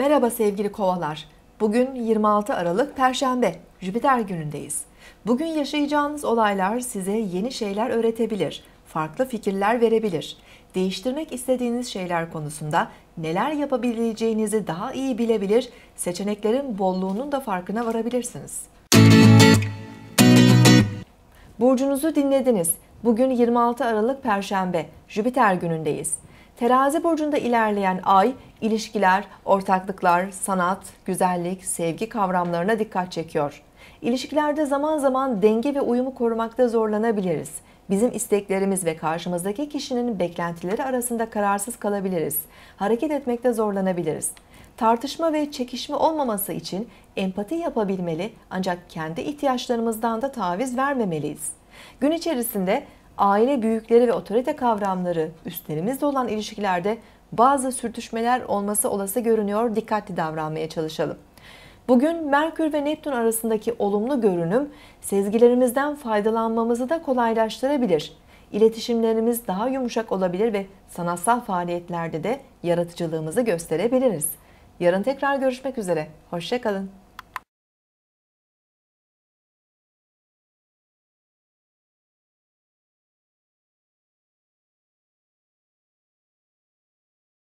Merhaba sevgili kovalar. Bugün 26 Aralık Perşembe, Jüpiter günündeyiz. Bugün yaşayacağınız olaylar size yeni şeyler öğretebilir, farklı fikirler verebilir. Değiştirmek istediğiniz şeyler konusunda neler yapabileceğinizi daha iyi bilebilir, seçeneklerin bolluğunun da farkına varabilirsiniz. Burcunuzu dinlediniz. Bugün 26 Aralık Perşembe, Jüpiter günündeyiz. Terazi burcunda ilerleyen ay ilişkiler, ortaklıklar, sanat, güzellik, sevgi kavramlarına dikkat çekiyor. İlişkilerde zaman zaman denge ve uyumu korumakta zorlanabiliriz. Bizim isteklerimiz ve karşımızdaki kişinin beklentileri arasında kararsız kalabiliriz. Hareket etmekte zorlanabiliriz. Tartışma ve çekişme olmaması için empati yapabilmeli ancak kendi ihtiyaçlarımızdan da taviz vermemeliyiz. Gün içerisinde aile büyükleri ve otorite kavramları üstlerimizde olan ilişkilerde bazı sürtüşmeler olması olası görünüyor. Dikkatli davranmaya çalışalım. Bugün Merkür ve Neptün arasındaki olumlu görünüm sezgilerimizden faydalanmamızı da kolaylaştırabilir. İletişimlerimiz daha yumuşak olabilir ve sanatsal faaliyetlerde de yaratıcılığımızı gösterebiliriz. Yarın tekrar görüşmek üzere. Hoşçakalın.